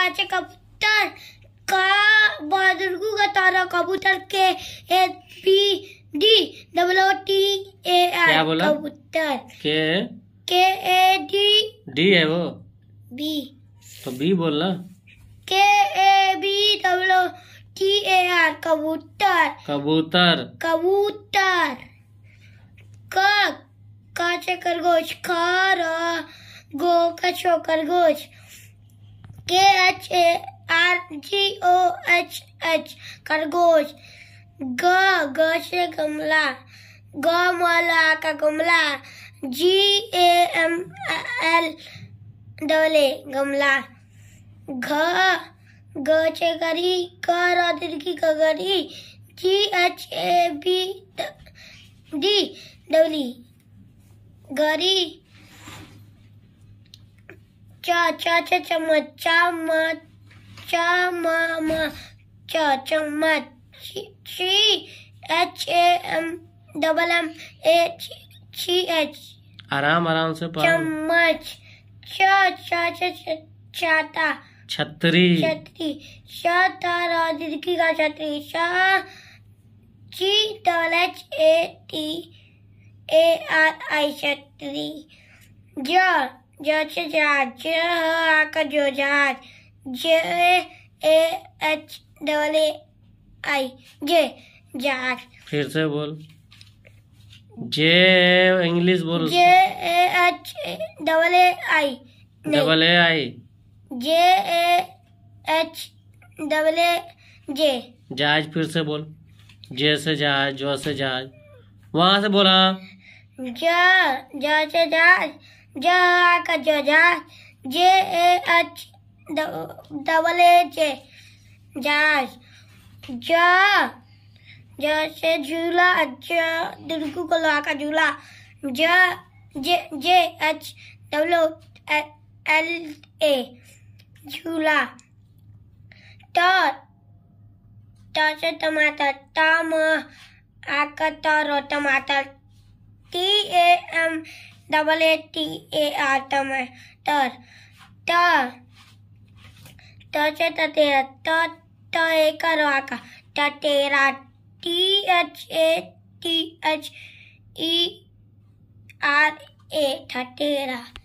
काचे कबूतर का बादुर्गू का तारा कबूतर K A P D W T A R कबूतर के के ए डी डी है वो बी तो बी बोल ना K A B W T A R कबूतर कबूतर कबूतर का काचे खरगोश खा रहा गो का चो खरगोश K H A R G O H H खरगोश ग ग से गमला ग माला का गमला G A M L double A गमला घ ग से गरी क रौद्र की गरी G H A B D double गरी चा चा चा चम्मच चा चम्मच ची H A M double M A H आराम आराम से चम्मच चा चा चा चाता छतरी छतरी की का छतरी शाह double H A T A R I छतरी जा जच जाच ज ह आ क जो जाच ज ए एच डबल ए आई जे जाच फिर से बोल जे इंग्लिश बोल J A H double A I double A I J A H double A J जहाज फिर से बोल जे से जहाज जो से जहाज वहां से बोला जा जा से जहाज Ja ka ja J A H double A J Jazz Ja Ja से झूला अच्छा दिलकू को ला का झूला Ja J J H W L A झूला ट ट से टमाटर टम आकर टमाटर T A M double A T A R टमाटर त त से त तेरा त त ए करवा का त T H A T H E R A था तेरा